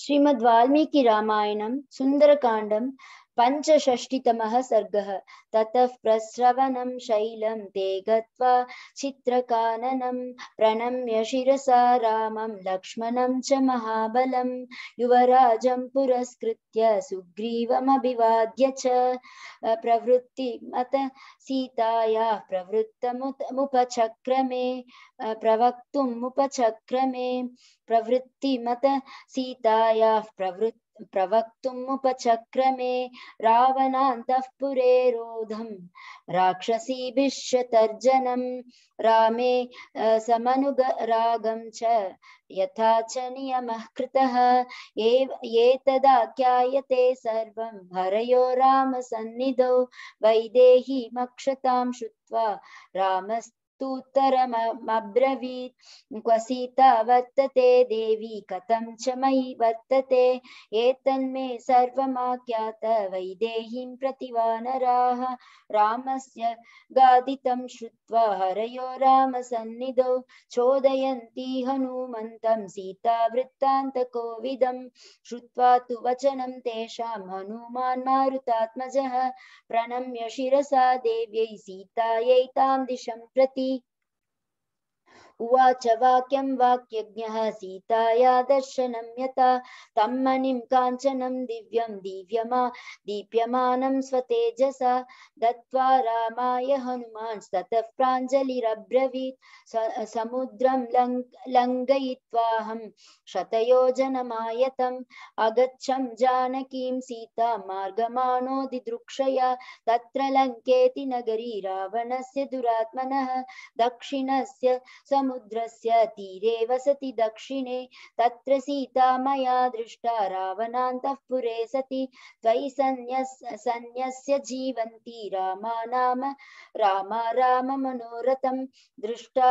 श्रीमद् वाल्मीकि रामायणं सुन्दरकाण्डं पञ्चषष्टितमः सर्गः ततः प्रस्रवणं शैलं ते गत्वा चित्रकाननं प्रणम्य शिरसा रामं लक्ष्मणं च महाबलं युवराजं पुरस्कृत्य सुग्रीवमभिवाद्य च प्रवृत्तिमत सीतायाः प्रवृत्तमुपचक्रमे प्रवक्तुमुपचक्रमे प्रवृत्तिमत सीतायाः प्रवृत्ति प्रवक्तुमुपचक्रमे रावणान्तःपुरे पुरे रोधम् राक्षसीभिश्च तर्जनम् रामे समनुगरागम् च यथा च नियमः कृतः एतदाख्यायते सर्वं हरयो रामसन्निधौ वैदेही वैदेहीमक्षतां श्रुत्वा रामस् तूत्तरमब्रवीत् क्व सीता वर्तते देवी कथं च मयि वर्तते एतन्मे सर्वमाख्यात वैदेहीं प्रतिवानराः रामस्य गादितं श्रुत्वा हरयो रामसन्निधौ चोदयन्ति हनुमन्तं सीतावृत्तान्तकोविदं श्रुत्वा तु वचनं तेषां हनुमान् मारुतात्मजः प्रणम्य शिरसा देव्यै सीतायै तां दिशं प्रति उवाच वाक्यं वाक्यज्ञः सीताया दर्शनं यथा तं मणिं काञ्चनं दिव्यं दीव्यमा दीप्यमानं स्वतेजसा दत्त्वा रामाय हनुमांस्ततः प्राञ्जलिरब्रवीत् समुद्रं लङ्घयित्वाहं शतयोजनमायतम् अगच्छं जानकीं सीता मार्गमाणो दिदृक्षया तत्र लङ्केति नगरी रावणस्य दुरात्मनः दक्षिणस्य सम समुद्रस्य तीरे वसति दक्षिणे तत्र सीता मया दृष्टा रावणान्तःपुरे सति त्वयि सन्न्यस् सन्न्यस्य जीवन्ति रामा नाम रामा राम मनोरथं दृष्टा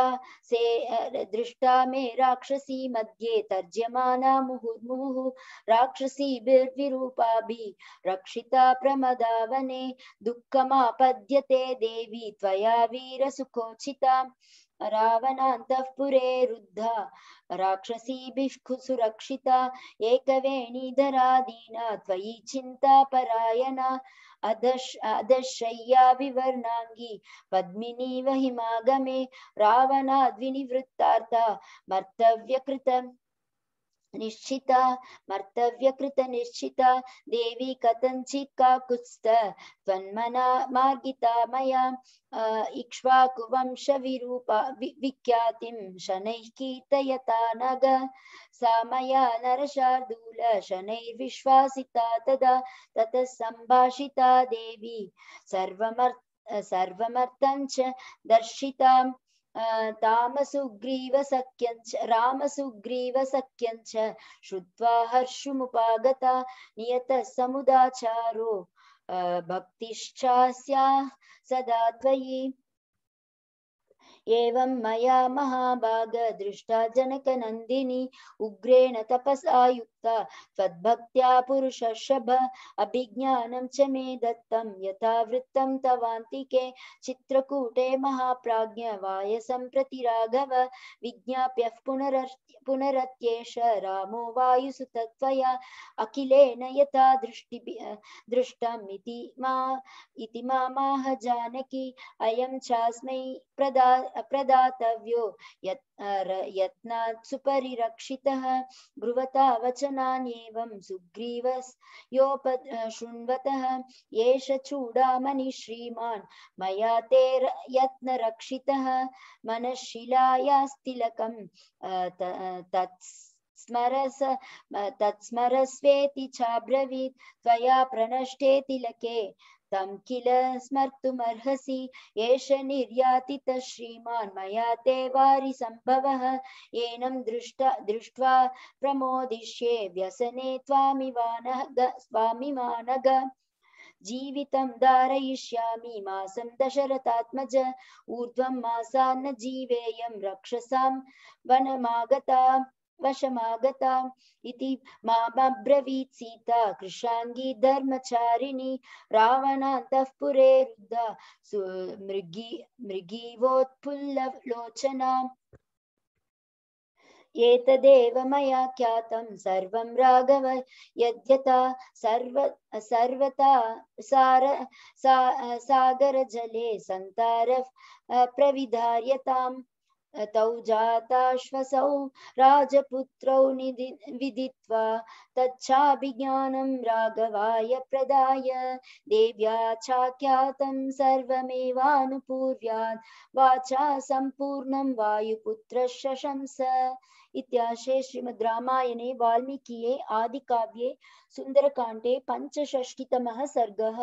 से दृष्टा मे राक्षसी मध्ये तर्ज्यमाना मुहुर्मुहुः राक्षसी विरूपाभि रक्षिता प्रमदावने दुःखमापद्यते देवी त्वया वीरसुखोचिता रावणान्तः पुरे रुद्धा राक्षसीभिः सुरक्षिता एकवेणीधरा दीना त्वयि चिन्ता परायणा अधश् पद्मिनी विवर्णाङ्गी पद्मिनीव हिमागमे रावणाद्विनिवृत्तार्था मर्तव्यकृतम् निश्चिता मर्तव्यकृत निश्चिता देवी कथञ्चित् काकुत्स्थ त्वन्मना मार्गिता मया विख्यातिं शनैः कीर्तयता नग सा मया नरशार्दूल शनैर्विश्वासिता तदा ततः सम्भाषिता देवी सर्वमर्थ सर्वमर्थं च दर्शितां तामसुग्रीवसख्यञ्च रामसुग्रीवसख्यञ्च श्रुत्वा हर्षुमुपागता नियतसमुदाचारो भक्तिश्चास्या सदा त्वयि एवं मया महाभाग दृष्टा जनक नंदिनी उग्रेण तपसा युक्ता पुरुष शभ अभिज्ञानं च मे दत्तम यथा वृत्तं तवान्तिके चित्रकूटे महाप्राज्ञ वायसं प्रति राघव विज्ञाप्य पुनरत्येश पुनरत्येष रामो वायुसुतत्वया अखिलेन यथा दृष्टि दृष्टम् इति मा इति मामाह जानकी अयम चास्मै प्रदा प्रदातव्यो यत्नात् सुपरिरक्षितः ब्रुवता वचनान्येवं सुग्रीवस् योप शृण्वतः एष चूडामणि श्रीमान् मया ते यत्नरक्षितः मनःशिलायास्तिलकं तत् स्मरस तत्स्मरस्वेति चाब्रवीत् त्वया प्रणष्टे तिलके तम किल स्मर्तुमर्हसि एष निर्यातित श्रीमान् मया ते वारिसम्भवः एनं दृष्टा दृष्ट्वा प्रमोदिष्ये व्यसने त्वामिवानग स्वामिमानग जीवितं धारयिष्यामि मासं दशरथात्मज ऊर्ध्वं मासान्न जीवेयं रक्षसां वनमागता वशमागता इति सीता कृशाङ्गी धर्मचारिणी रावण रुद्धा मृगी मृगीवोत्फुल्ललोचना एतदेव मया ख्यातं सर्वं राघव यद्यथा सर्व सर्वथा सार सा सागरजले सन्तारः प्रविधार्यताम् तौ जाताश्वसौ राजपुत्रौ निधि विदित्वा तच्छाभिज्ञानं राघवाय प्रदाय देव्या चाख्यातं सर्वमेवानुपूर्व्यात् वाचा सम्पूर्णं वायुपुत्रशशंस इत्याशे श्रीमद् रामायणे वाल्मीकिये आदिकाव्ये सुन्दरकाण्डे पञ्चषष्टितमः सर्गः